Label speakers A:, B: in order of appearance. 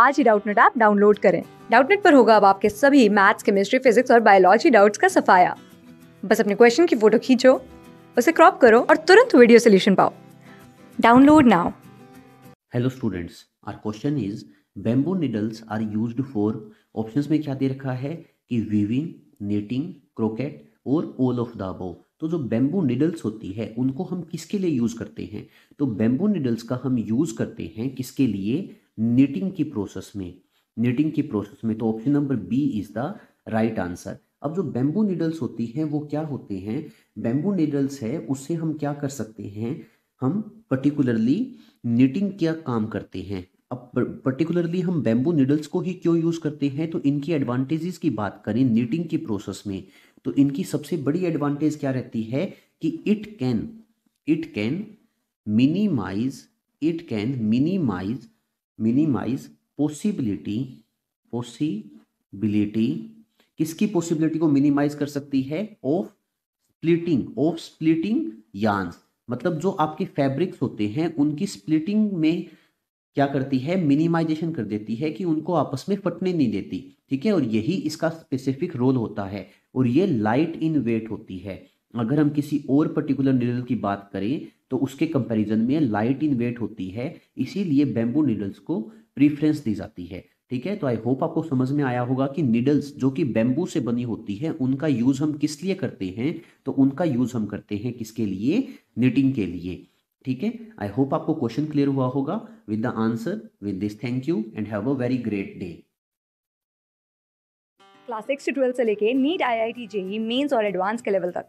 A: आज ही Doubtnut app download करें डाउटनेट पर होगा अब आपके सभी मैथ्स केमिस्ट्री फिजिक्स और बायोलॉजी डाउट्स का सफाया बस अपने क्वेश्चन की फोटो खींचो उसे क्रॉप करो और तुरंत वीडियो सोल्यूशन पाओ download now
B: hello students our question is bamboo needles are use for option में क्या दे रखा है कि वीविंग नेटिंग क्रोकेट और ऑल ऑफ द अबव तो जो बेम्बू निडल्स होती है उनको हम किसके लिए यूज़ करते हैं तो बेम्बू निडल्स का हम यूज़ करते हैं किसके लिए निटिंग की प्रोसेस में निटिंग की प्रोसेस में तो option number B is the right answer अब जो बेम्बू नीडल्स होती हैं वो क्या होते हैं बेम्बू नीडल्स है उससे हम क्या कर सकते हैं हम पर्टिकुलरली निटिंग क्या काम करते हैं अब पर्टिकुलरली हम बेम्बू नीडल्स को ही क्यों यूज़ करते हैं तो इनकी एडवांटेजेस की बात करें निटिंग की प्रोसेस में तो इनकी सबसे बड़ी एडवांटेज क्या रहती है कि it can it can minimise it can minimise minimise possibility possibility किसकी पॉसिबिलिटी को मिनिमाइज कर सकती है of splitting of splitting yarns मतलब जो आपके फैब्रिक्स होते हैं उनकी स्प्लिटिंग में क्या करती है मिनिमाइजेशन कर देती है कि उनको आपस में फटने नहीं देती ठीक है और यही इसका स्पेसिफिक रोल होता है और ये लाइट इन वेट होती है अगर हम किसी और पर्टिकुलर नीडल की बात करें तो उसके कंपैरिजन में लाइट इन वेट होती है इसीलिए बेम्बू नीडल्स को प्रीफरेंस दी जाती है ठीक है तो आई होप आपको समझ में आया होगा कि निडल्स जो कि बेम्बू से बनी होती है उनका यूज़ हम किस लिए करते हैं तो उनका यूज़ हम करते हैं किसके लिए निटिंग के लिए ठीक है आई होप आपको क्वेश्चन क्लियर हुआ होगा with the answer with this thank you and have a very great day
A: class six से ट्वेल्थ से लेके NEET I I T JEE mains और एडवांस के लेवल तक